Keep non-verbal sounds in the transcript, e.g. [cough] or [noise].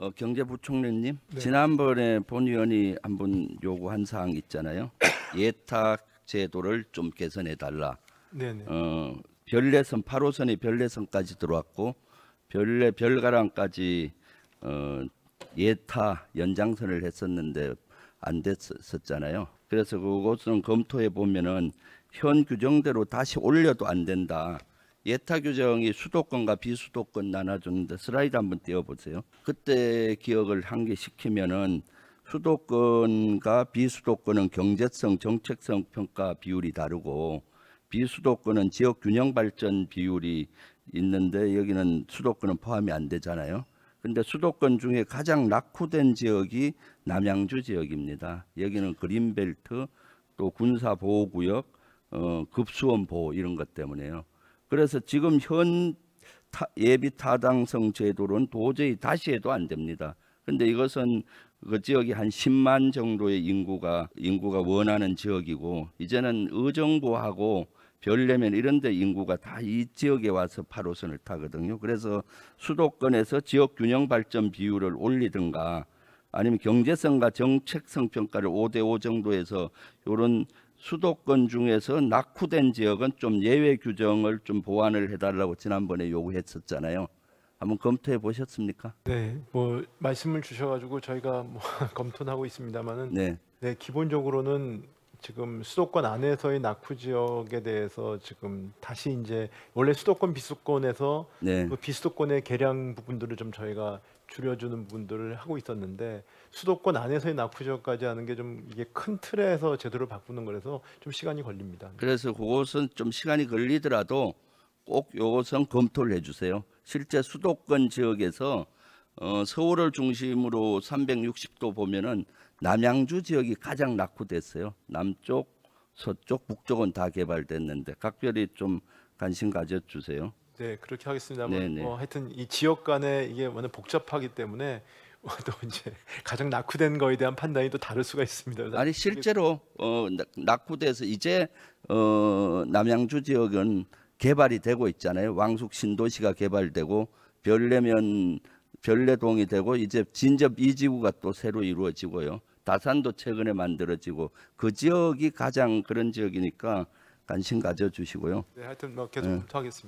어, 경제부총리님 네. 지난번에 본위원이 한번 요구한 사항 있잖아요. [coughs] 예탁 제도를 좀 개선해 달라. 네 어, 별내선 8호선이 별내선까지 들어왔고 별내 별가랑까지 어, 예타 연장선을 했었는데 안 됐었잖아요. 그래서 그것은 검토해 보면은 현 규정대로 다시 올려도 안 된다. 예타 규정이 수도권과 비수도권 나눠줬는데 슬라이드 한번 띄워보세요. 그때 기억을 한개 시키면은 수도권과 비수도권은 경제성, 정책성 평가 비율이 다르고 비수도권은 지역 균형 발전 비율이 있는데 여기는 수도권은 포함이 안 되잖아요. 근데 수도권 중에 가장 낙후된 지역이 남양주 지역입니다. 여기는 그린벨트 또 군사보호구역, 어, 급수원 보호 이런 것 때문에요. 그래서 지금 현 예비 타당성 제도는 도저히 다시 해도 안 됩니다. 근데 이것은 그 지역이 한 10만 정도의 인구가 인구가 원하는 지역이고 이제는 의정부하고 별내면 이런데 인구가 다 이 지역에 와서 8호선을 타거든요. 그래서 수도권에서 지역 균형 발전 비율을 올리든가 아니면 경제성과 정책성 평가를 5대 5 정도에서 이런 수도권 중에서 낙후된 지역은 좀 예외 규정을 좀 보완을 해달라고 지난번에 요구했었잖아요. 한번 검토해 보셨습니까? 네, 뭐 말씀을 주셔가지고 저희가 뭐 [laughs] 검토하고 있습니다만은 네. 네, 기본적으로는 지금 수도권 안에서의 낙후 지역에 대해서 지금 다시 이제 원래 수도권 비수권에서 네. 그 비수도권의 개량 부분들을 좀 저희가 줄여주는 부분들을 하고 있었는데 수도권 안에서의 낙후 지역까지 하는 게 좀 이게 큰 틀에서 제대로 바꾸는 거라서 좀 시간이 걸립니다. 그래서 그것은 좀 시간이 걸리더라도 꼭 이것은 검토를 해주세요. 실제 수도권 지역에서 어, 서울을 중심으로 360도 보면은 남양주 지역이 가장 낙후됐어요. 남쪽, 서쪽, 북쪽은 다 개발됐는데 각별히 좀 관심 가져주세요. 네, 그렇게 하겠습니다만 어, 뭐 하여튼 이 지역 간에 이게 워낙 복잡하기 때문에 [laughs] 또 이제 가장 낙후된 거에 대한 판단이 또 다를 수가 있습니다. 아니 실제로 어, 낙후돼서 이제 어, 남양주 지역은 개발이 되고 있잖아요. 왕숙 신도시가 개발되고 별내면 별내동이 되고 이제 진접 이지구가 또 새로 이루어지고요. 다산도 최근에 만들어지고 그 지역이 가장 그런 지역이니까 관심 가져주시고요. 네, 하여튼 뭐 계속 네. 예. 하겠습니다